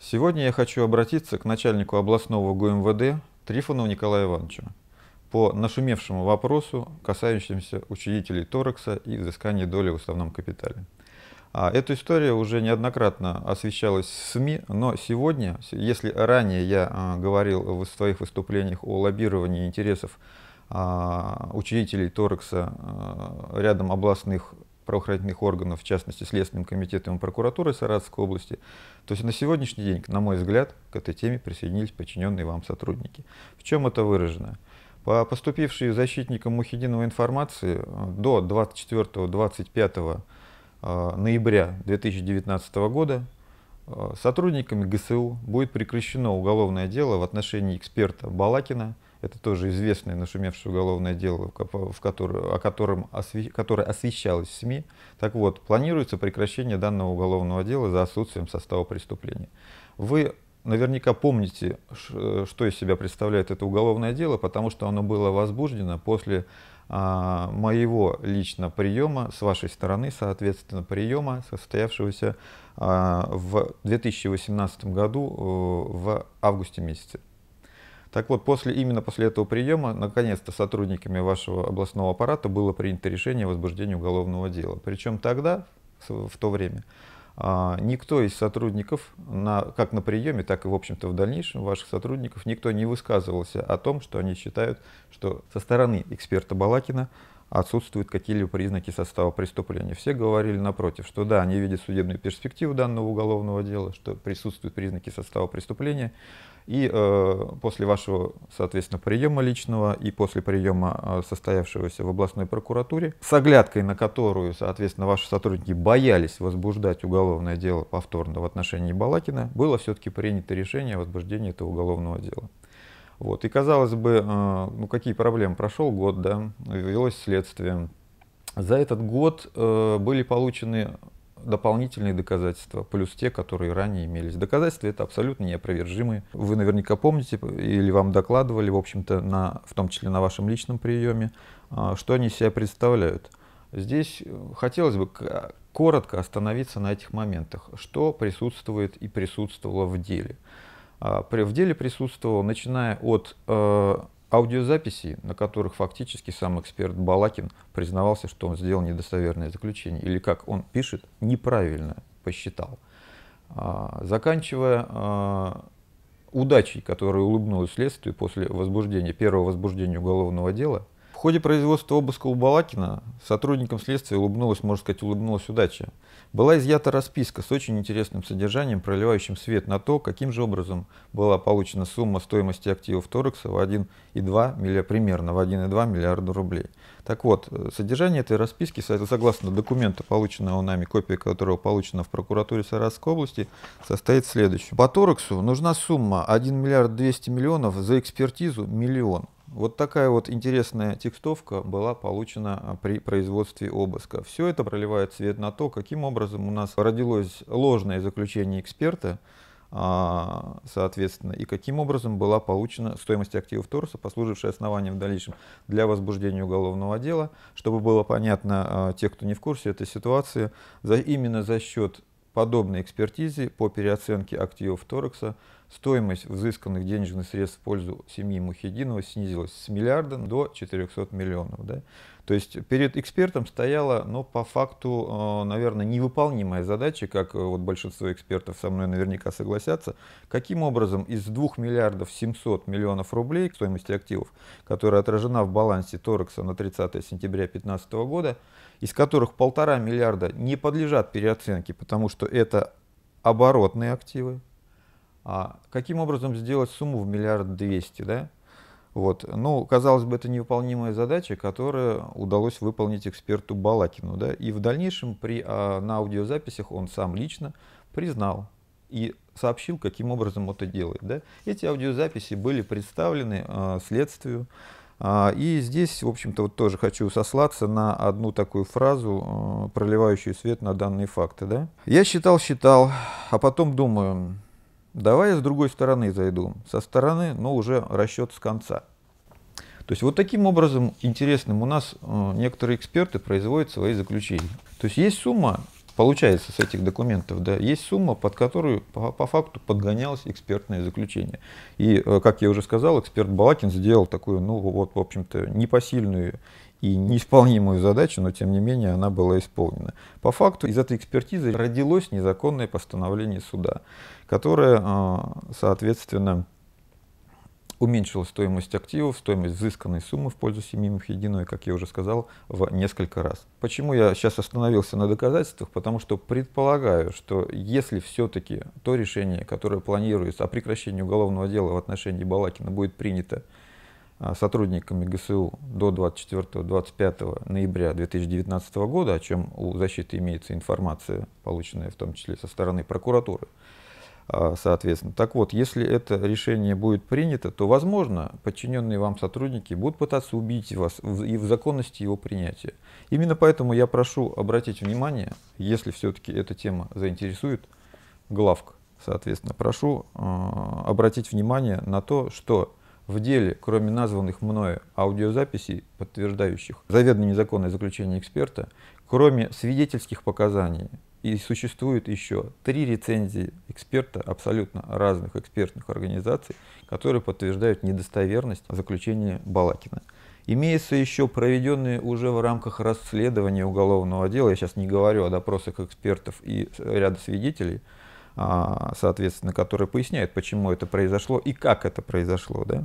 Сегодня я хочу обратиться к начальнику областного ГУМВД Трифонову Николаю Ивановичу по нашумевшему вопросу, касающемуся учредителей Торекса и взыскания доли в уставном капитале. А Эта история уже неоднократно освещалась в СМИ, но сегодня, если ранее я а, говорил в своих выступлениях о лоббировании интересов а, учредителей Торекса а, рядом областных правоохранительных органов, в частности, Следственным комитетом и прокуратурой Саратовской области. То есть на сегодняшний день, на мой взгляд, к этой теме присоединились подчиненные вам сотрудники. В чем это выражено? По поступившей защитникам Мухидинова информации до 24-25 э, ноября 2019 года э, сотрудниками ГСУ будет прекращено уголовное дело в отношении эксперта Балакина – это тоже известное нашумевшее уголовное дело, в которое, о котором осве, которое освещалось в СМИ. Так вот, планируется прекращение данного уголовного дела за отсутствием состава преступления. Вы наверняка помните, что из себя представляет это уголовное дело, потому что оно было возбуждено после а, моего личного приема, с вашей стороны, соответственно, приема, состоявшегося а, в 2018 году э, в августе месяце. Так вот, после, именно после этого приема, наконец-то сотрудниками вашего областного аппарата было принято решение о возбуждении уголовного дела. Причем тогда, в то время, а, никто из сотрудников, на, как на приеме, так и, в общем-то, в дальнейшем ваших сотрудников, никто не высказывался о том, что они считают, что со стороны эксперта Балакина отсутствуют какие-либо признаки состава преступления. Все говорили напротив, что да, они видят судебную перспективу данного уголовного дела, что присутствуют признаки состава преступления, и э, после вашего, соответственно, приема личного и после приема э, состоявшегося в областной прокуратуре, с оглядкой на которую, соответственно, ваши сотрудники боялись возбуждать уголовное дело повторно в отношении Балакина, было все-таки принято решение о возбуждении этого уголовного дела. Вот. И казалось бы, э, ну какие проблемы? Прошел год, да, велось следствие. За этот год э, были получены дополнительные доказательства, плюс те, которые ранее имелись. Доказательства это абсолютно неопровержимые. Вы наверняка помните или вам докладывали, в общем-то, на, в том числе на вашем личном приеме, а, что они себя представляют. Здесь э, хотелось бы коротко остановиться на этих моментах, что присутствует и присутствовало в деле. А, в деле присутствовало, начиная от э, аудиозаписи, на которых фактически сам эксперт Балакин признавался, что он сделал недостоверное заключение, или, как он пишет, неправильно посчитал. А, заканчивая а, удачей, которая улыбнулась следствию после возбуждения, первого возбуждения уголовного дела – в ходе производства обыска у Балакина сотрудникам следствия улыбнулась, можно сказать, улыбнулась удача. Была изъята расписка с очень интересным содержанием, проливающим свет на то, каким же образом была получена сумма стоимости активов Торекса в 1,2 миллиарда, примерно в 1,2 миллиарда рублей. Так вот, э, содержание этой расписки, согласно документа, полученного нами, копия которого получена в прокуратуре Саратовской области, состоит в следующем. По Торексу нужна сумма 1 миллиард 200 миллионов, за экспертизу миллион. Вот такая вот интересная текстовка была получена а, при производстве обыска. Все это проливает свет на то, каким образом у нас родилось ложное заключение эксперта, а, соответственно, и каким образом была получена стоимость активов торса, послужившая основанием в дальнейшем для возбуждения уголовного дела. Чтобы было понятно, а, те, кто не в курсе этой ситуации, именно за счет подобной экспертизы по переоценке активов Торекса Стоимость взысканных денежных средств в пользу семьи Мухидинова снизилась с миллиарда до 400 миллионов. Да? То есть перед экспертом стояла, ну, по факту, э, наверное, невыполнимая задача, как э, вот большинство экспертов со мной наверняка согласятся, каким образом из 2 миллиардов 700 миллионов рублей стоимости активов, которая отражена в балансе Торекса на 30 сентября 2015 года, из которых полтора миллиарда не подлежат переоценке, потому что это оборотные активы, а каким образом сделать сумму в миллиард двести, да? Вот. Ну, казалось бы, это невыполнимая задача, которую удалось выполнить эксперту Балакину. Да? И в дальнейшем при, а, на аудиозаписях он сам лично признал и сообщил, каким образом это делает. Да? Эти аудиозаписи были представлены а, следствию. А, и здесь, в общем-то, вот тоже хочу сослаться на одну такую фразу, а, проливающую свет на данные факты. Да? «Я считал, считал, а потом думаю, Давай я с другой стороны зайду. Со стороны, но ну, уже расчет с конца. То есть вот таким образом интересным у нас э, некоторые эксперты производят свои заключения. То есть есть сумма, получается с этих документов, да, есть сумма, под которую по, по факту подгонялось экспертное заключение. И, э, как я уже сказал, эксперт Балакин сделал такую, ну вот, в общем-то, непосильную и неисполнимую задачу, но тем не менее она была исполнена. По факту из этой экспертизы родилось незаконное постановление суда которая, а, соответственно, уменьшила стоимость активов, стоимость взысканной суммы в пользу семьи Мухидиновой, как я уже сказал, в несколько раз. Почему я сейчас остановился на доказательствах? Потому что предполагаю, что если все-таки то решение, которое планируется о прекращении уголовного дела в отношении Балакина, будет принято а, сотрудниками ГСУ до 24-25 ноября 2019 года, о чем у защиты имеется информация, полученная в том числе со стороны прокуратуры, а, соответственно. Так вот, если это решение будет принято, то, возможно, подчиненные вам сотрудники будут пытаться убить вас и в законности его принятия. Именно поэтому я прошу обратить внимание, если все-таки эта тема заинтересует, главк, соответственно, прошу а, обратить внимание на то, что в деле, кроме названных мною аудиозаписей, подтверждающих заведомо незаконное заключение эксперта, кроме свидетельских показаний, и существует еще три рецензии эксперта, абсолютно разных экспертных организаций, которые подтверждают недостоверность заключения Балакина. имеется еще проведенные уже в рамках расследования уголовного дела, я сейчас не говорю о допросах экспертов и ряда свидетелей, а, соответственно, которые поясняют, почему это произошло и как это произошло, да?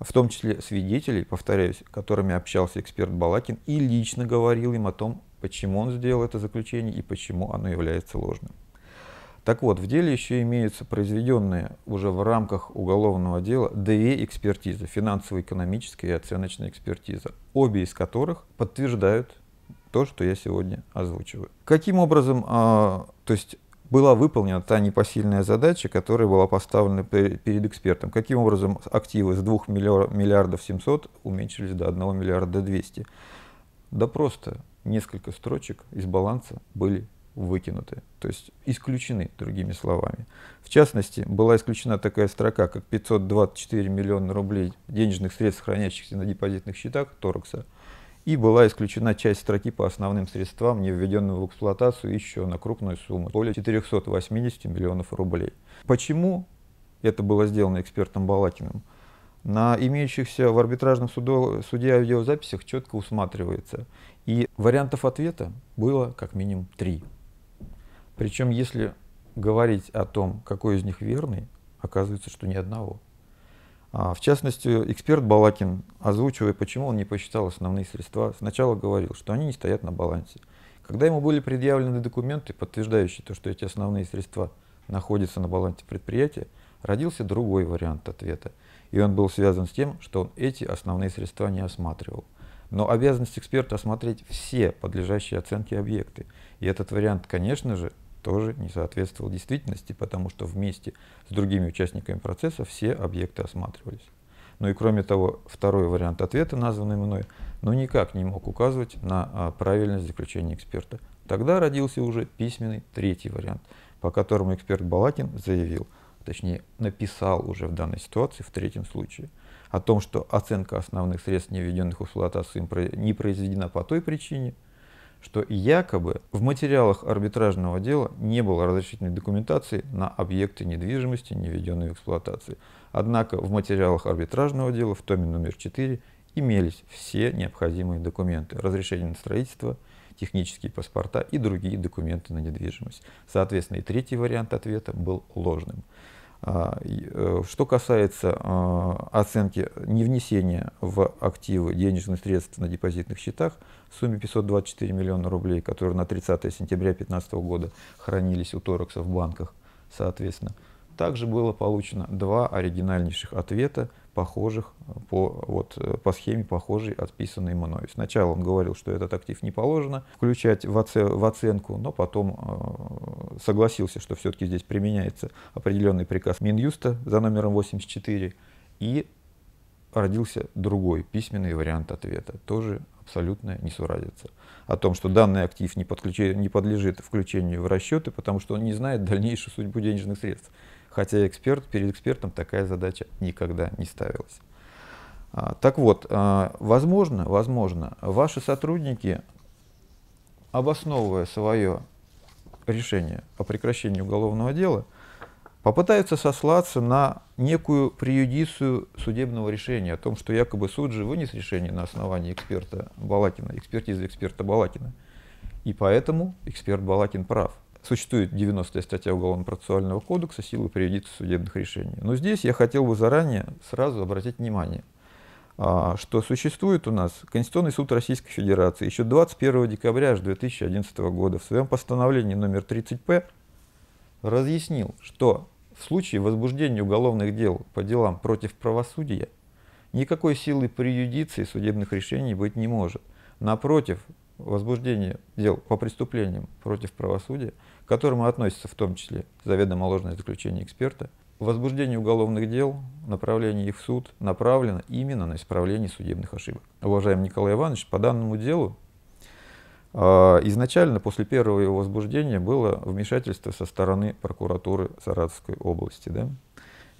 в том числе свидетелей, повторяюсь, которыми общался эксперт Балакин и лично говорил им о том, почему он сделал это заключение и почему оно является ложным. Так вот, в деле еще имеются произведенные уже в рамках уголовного дела две экспертизы – финансово-экономическая и оценочная экспертиза, обе из которых подтверждают то, что я сегодня озвучиваю. Каким образом, а, то есть была выполнена та непосильная задача, которая была поставлена перед экспертом. Каким образом активы с 2 миллиардов 700 уменьшились до 1 миллиарда 200? Да просто несколько строчек из баланса были выкинуты, то есть исключены, другими словами. В частности, была исключена такая строка, как 524 миллиона рублей денежных средств, хранящихся на депозитных счетах Торокса, и была исключена часть строки по основным средствам, не введенным в эксплуатацию еще на крупную сумму, более 480 миллионов рублей. Почему это было сделано экспертом Балакиным? На имеющихся в арбитражном суду, суде аудиозаписях четко усматривается. И вариантов ответа было как минимум три. Причем, если говорить о том, какой из них верный, оказывается, что ни одного. А, в частности, эксперт Балакин, озвучивая, почему он не посчитал основные средства, сначала говорил, что они не стоят на балансе. Когда ему были предъявлены документы, подтверждающие то, что эти основные средства находятся на балансе предприятия, Родился другой вариант ответа, и он был связан с тем, что он эти основные средства не осматривал. Но обязанность эксперта осмотреть все подлежащие оценке объекты. И этот вариант, конечно же, тоже не соответствовал действительности, потому что вместе с другими участниками процесса все объекты осматривались. Ну и кроме того, второй вариант ответа, названный мной, ну никак не мог указывать на а, правильность заключения эксперта. Тогда родился уже письменный третий вариант, по которому эксперт Балакин заявил – точнее написал уже в данной ситуации в третьем случае, о том, что оценка основных средств, неведенных эксплуатации не произведена по той причине, что якобы в материалах арбитражного дела не было разрешительной документации на объекты недвижимости, не введенные в эксплуатацию. Однако в материалах арбитражного дела в томе номер 4 имелись все необходимые документы. Разрешение на строительство – технические паспорта и другие документы на недвижимость. Соответственно, и третий вариант ответа был ложным. А, э, что касается э, оценки невнесения в активы денежных средств на депозитных счетах в сумме 524 миллиона рублей, которые на 30 сентября 2015 года хранились у Торокса в банках, соответственно, также было получено два оригинальнейших ответа похожих э, по, вот, э, по схеме, похожей, отписанной мною. Сначала он говорил, что этот актив не положено включать в, оце, в оценку, но потом э, согласился, что все-таки здесь применяется определенный приказ Минюста за номером 84, и родился другой письменный вариант ответа, тоже абсолютная несуразица. О том, что данный актив не, подключи, не подлежит включению в расчеты, потому что он не знает дальнейшую судьбу денежных средств. Хотя эксперт, перед экспертом такая задача никогда не ставилась. А, так вот, а, возможно, возможно, ваши сотрудники, обосновывая свое решение о прекращении уголовного дела, попытаются сослаться на некую приюдицию судебного решения о том, что якобы суд же вынес решение на основании эксперта Балакина, экспертизы эксперта Балакина. И поэтому эксперт Балакин прав. Существует 90-я статья Уголовно-процессуального кодекса «Силы приюдиции судебных решений». Но здесь я хотел бы заранее сразу обратить внимание, а, что существует у нас Конституционный суд Российской Федерации еще 21 декабря 2011 года в своем постановлении номер 30-П разъяснил, что в случае возбуждения уголовных дел по делам против правосудия никакой силы при судебных решений быть не может. Напротив, возбуждение дел по преступлениям против правосудия, к которым относится в том числе заведомо ложное заключение эксперта, возбуждение уголовных дел, направление их в суд направлено именно на исправление судебных ошибок. Уважаемый Николай Иванович, по данному делу а, изначально после первого его возбуждения было вмешательство со стороны прокуратуры Саратовской области. Да?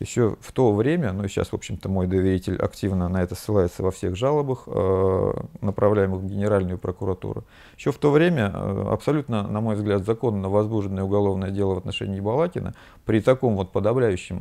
Еще в то время, ну и сейчас, в общем-то, мой доверитель активно на это ссылается во всех жалобах, а, направляемых в Генеральную прокуратуру, еще в то время а, абсолютно, на мой взгляд, законно возбужденное уголовное дело в отношении Балакина при таком вот подавляющем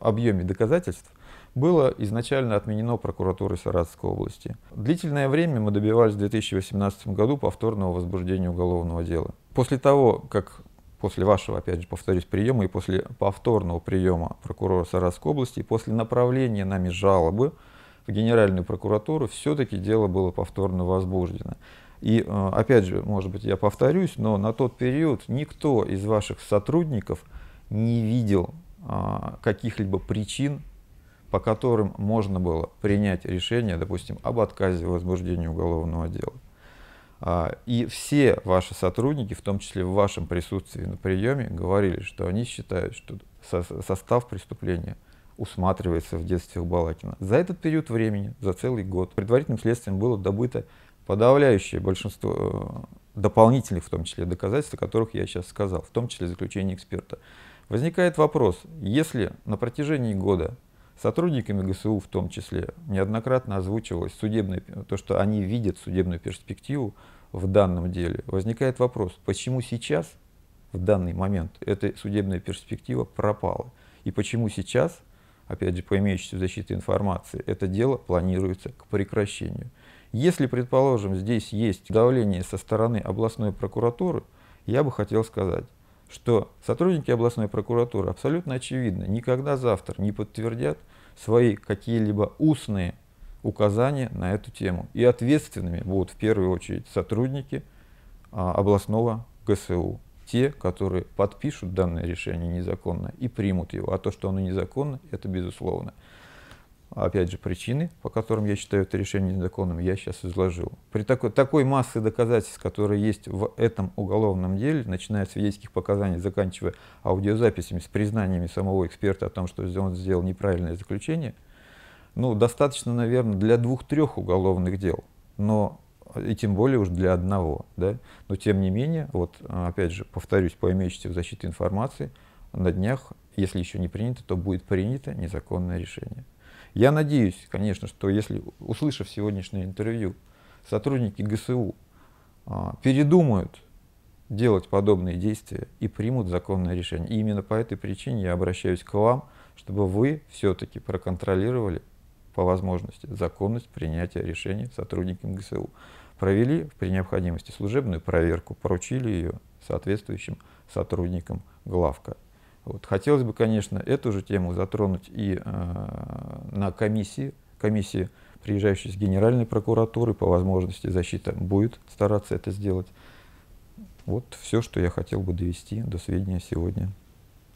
объеме доказательств – было изначально отменено прокуратурой Саратовской области. Длительное время мы добивались в 2018 году повторного возбуждения уголовного дела. После того, как после вашего, опять же, повторюсь, приема и после повторного приема прокурора Саратовской области и после направления нами жалобы в Генеральную прокуратуру, все-таки дело было повторно возбуждено. И э, опять же, может быть, я повторюсь, но на тот период никто из ваших сотрудников не видел а, каких-либо причин по которым можно было принять решение, допустим, об отказе в возбуждении уголовного дела. А, и все ваши сотрудники, в том числе в вашем присутствии на приеме, говорили, что они считают, что состав преступления усматривается в детстве Балакина. За этот период времени, за целый год, предварительным следствием было добыто подавляющее большинство э, дополнительных, в том числе, доказательств, о которых я сейчас сказал, в том числе заключение эксперта. Возникает вопрос, если на протяжении года Сотрудниками ГСУ в том числе неоднократно озвучивалось судебное, то, что они видят судебную перспективу в данном деле. Возникает вопрос, почему сейчас, в данный момент, эта судебная перспектива пропала? И почему сейчас, опять же, по имеющейся защите информации, это дело планируется к прекращению? Если, предположим, здесь есть давление со стороны областной прокуратуры, я бы хотел сказать, что сотрудники областной прокуратуры абсолютно очевидно никогда завтра не подтвердят свои какие-либо устные указания на эту тему. И ответственными будут в первую очередь сотрудники а, областного ГСУ. Те, которые подпишут данное решение незаконно и примут его. А то, что оно незаконно, это безусловно опять же, причины, по которым я считаю это решение незаконным, я сейчас изложил. При такой, такой массе доказательств, которые есть в этом уголовном деле, начиная от свидетельских показаний, заканчивая аудиозаписями с признаниями самого эксперта о том, что он сделал неправильное заключение, ну, достаточно, наверное, для двух-трех уголовных дел, но э, и тем более уж для одного, да. Но тем не менее, вот э, опять же, повторюсь, по имеющейся в защите информации, на днях, если еще не принято, то будет принято незаконное решение. Я надеюсь, конечно, что если, услышав сегодняшнее интервью, сотрудники ГСУ а, передумают делать подобные действия и примут законное решение. И именно по этой причине я обращаюсь к вам, чтобы вы все-таки проконтролировали по возможности законность принятия решения сотрудникам ГСУ. Провели при необходимости служебную проверку, поручили ее соответствующим сотрудникам главка вот. Хотелось бы, конечно, эту же тему затронуть и э, на комиссии, комиссии, приезжающей с Генеральной прокуратуры, по возможности защита будет стараться это сделать. Вот все, что я хотел бы довести до сведения сегодня.